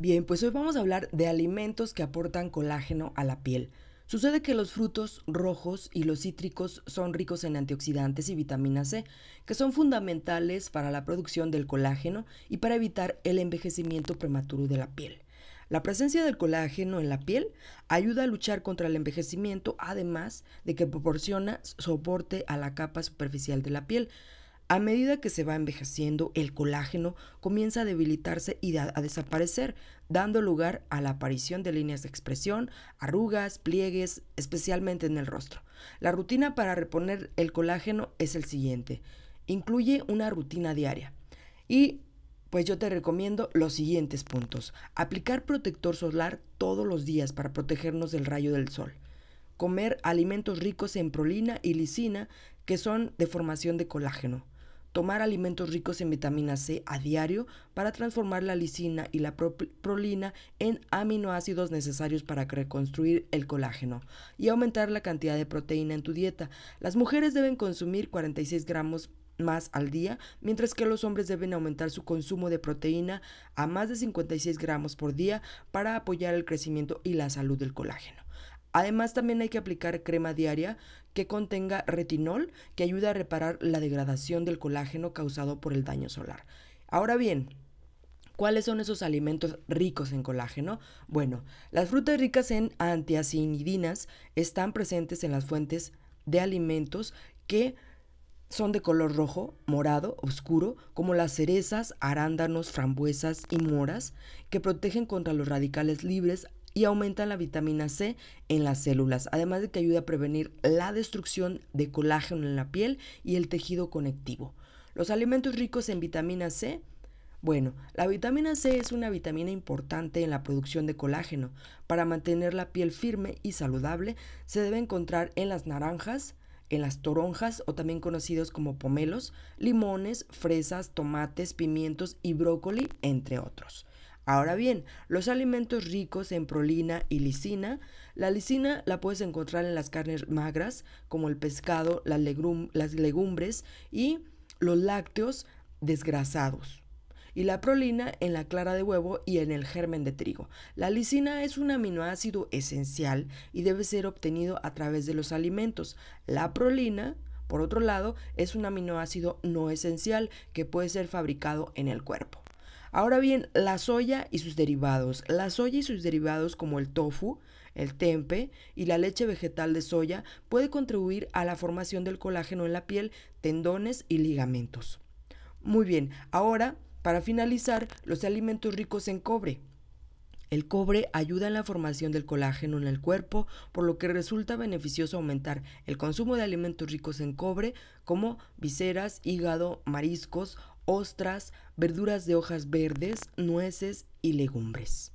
Bien, pues hoy vamos a hablar de alimentos que aportan colágeno a la piel. Sucede que los frutos rojos y los cítricos son ricos en antioxidantes y vitamina C, que son fundamentales para la producción del colágeno y para evitar el envejecimiento prematuro de la piel. La presencia del colágeno en la piel ayuda a luchar contra el envejecimiento, además de que proporciona soporte a la capa superficial de la piel, a medida que se va envejeciendo, el colágeno comienza a debilitarse y a, desaparecer, dando lugar a la aparición de líneas de expresión, arrugas, pliegues, especialmente en el rostro. La rutina para reponer el colágeno es el siguiente. Incluye una rutina diaria. Y pues yo te recomiendo los siguientes puntos. Aplicar protector solar todos los días para protegernos del rayo del sol. Comer alimentos ricos en prolina y lisina que son de formación de colágeno Tomar alimentos ricos en vitamina C a diario para transformar la lisina y la prolina en aminoácidos necesarios para reconstruir el colágeno y aumentar la cantidad de proteína en tu dieta. Las mujeres deben consumir 46 gramos más al día, mientras que los hombres deben aumentar su consumo de proteína a más de 56 gramos por día para apoyar el crecimiento y la salud del colágeno. Además, también hay que aplicar crema diaria que contenga retinol, que ayuda a reparar la degradación del colágeno causado por el daño solar. Ahora bien, ¿Cuáles son esos alimentos ricos en colágeno? Bueno, las frutas ricas en antiacinidinas están presentes en las fuentes de alimentos que son de color rojo, morado, oscuro, como las cerezas, arándanos, frambuesas y moras, que protegen contra los radicales libres y aumenta la vitamina C en las células, además de que ayuda a prevenir la destrucción de colágeno en la piel y el tejido conectivo. Los alimentos ricos en vitamina C bueno, la vitamina C es una vitamina importante en la producción de colágeno. Para mantener la piel firme y saludable, se debe encontrar en las naranjas, en las toronjas o también conocidos como pomelos, limones, fresas, tomates, pimientos y brócoli, entre otros. Ahora bien, los alimentos ricos en prolina y lisina, la lisina la puedes encontrar en las carnes magras, como el pescado, las, las legumbres y los lácteos desgrasados y la prolina en la clara de huevo y en el germen de trigo. La lisina es un aminoácido esencial y debe ser obtenido a través de los alimentos. La prolina, por otro lado, es un aminoácido no esencial que puede ser fabricado en el cuerpo. Ahora bien, la soya y sus derivados. La soya y sus derivados como el tofu, el tempe y la leche vegetal de soya puede contribuir a la formación del colágeno en la piel, tendones y ligamentos. Muy bien, ahora, para finalizar, los alimentos ricos en cobre. El cobre ayuda en la formación del colágeno en el cuerpo, por lo que resulta beneficioso aumentar el consumo de alimentos ricos en cobre como viseras, hígado, mariscos, ostras, verduras de hojas verdes, nueces y legumbres.